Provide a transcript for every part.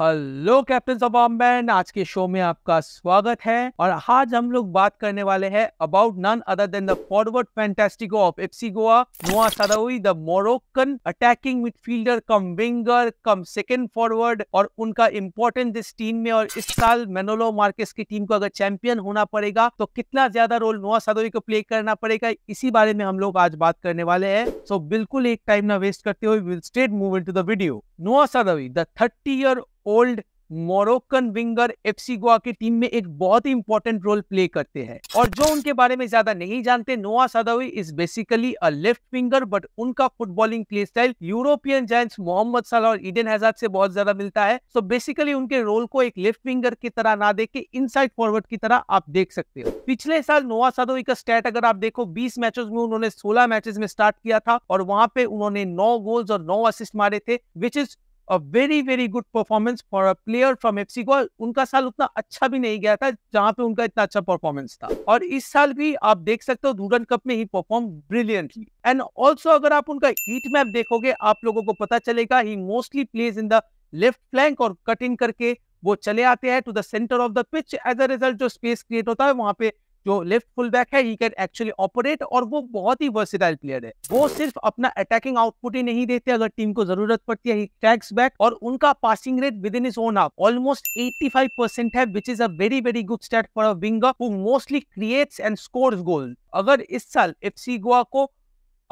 hello captain of Bombay आज के show में आपका स्वागत है और आज हम लोग बात करने वाले हैं about none other than the forward fantastico of FC Goa Noah Sadaoui the Moroccan attacking midfielder cum winger cum second forward और उनका इम्पोर्टेंस इस टीम में और इस साल मेनोलो मार्केस की टीम को अगर चैंपियन होना पड़ेगा तो कितना ज्यादा रोल नोआ सदाउई को प्ले करना पड़ेगा इसी बारे में हम लोग आज बात करने वाले है सो so, बिल्कुल एक टाइम ना वेस्ट करते हुए will straight move into the video Noah Sadaoui the thirty year old Moroccan winger FC Goa की टीम में एक बहुत ही इंपॉर्टेंट रोल प्ले करते हैं और जो उनके बारे में ज्यादा नहीं जानते Noah Sadaoui is basically a left winger but उनका फुटबॉलिंग प्ले स्टाइल यूरोपियन जैंस मोहम्मद सलाह और इडन हैजाद से बहुत ज्यादा मिलता है सो बेसिकली उनके रोल को एक लेफ्ट विंगर की तरह ना देख के इनसाइड फॉरवर्ड की तरह आप देख सकते हो पिछले साल नोआ सादोवी का स्टैट अगर आप देखो बीस मैचेस में उन्होंने सोलह मैचेस में स्टार्ट किया था और वहां पे उन्होंने नौ गोल्स और नौ असिस्ट मारे थे which is a very very good performance for a player from FC उनका साल उतना अच्छा भी नहीं गया था जहां पे उनका इतना अच्छा परफॉर्मेंस था और इस साल भी आप देख सकते हो धूरन कप में ही परफॉर्म ब्रिलियंटली एंड ऑल्सो अगर आप उनका हीट मैप देखोगे आप लोगों को पता चलेगा he mostly plays in the left flank और कट इन करके वो चले आते हैं to the centre of the pitch as a result जो स्पेस क्रिएट होता है वहां पे जो लेफ्ट फुल बैक है ही कैन एक्चुअली ऑपरेट और वो बहुत ही वर्सिटाइल प्लेयर है वो सिर्फ अपना अटैकिंग आउटपुट ही नहीं देते अगर टीम को जरूरत पड़ती है ही टैक्स बैक और उनका passing rate within his own half almost 85% है which is a very very good stat for a winger who mostly creates and score goal अगर इस साल एफसी गोवा को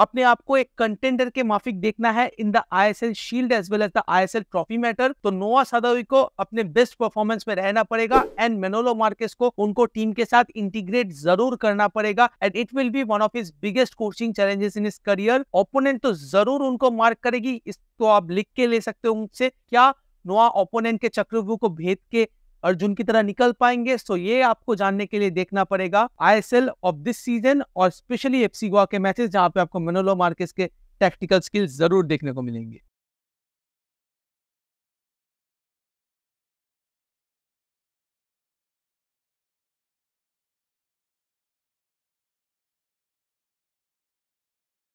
अपने आप को एक कंटेंडर के माफिक देखना है in the ISL shield as well as the ISL trophy matter तो नोवा सदावी को अपने बेस्ट परफॉर्मेंस में रहना पड़ेगा एंड मेनोलो मार्केस को उनको टीम के साथ इंटीग्रेट जरूर करना पड़ेगा and it will be one of his biggest coaching challenges in his career opponent तो जरूर उनको मार्क करेगी इसको आप लिख के ले सकते हो उनसे क्या नोआ ओपोनेंट के चक्रव्यू को भेद के अर्जुन की तरह निकल पाएंगे सो ये आपको जानने के लिए देखना पड़ेगा आईएसएल ऑफ दिस सीजन और स्पेशली एफसी गोवा के मैचेस जहां पे आपको मनोलो मार्केस के टेक्टिकल स्किल्स जरूर देखने को मिलेंगे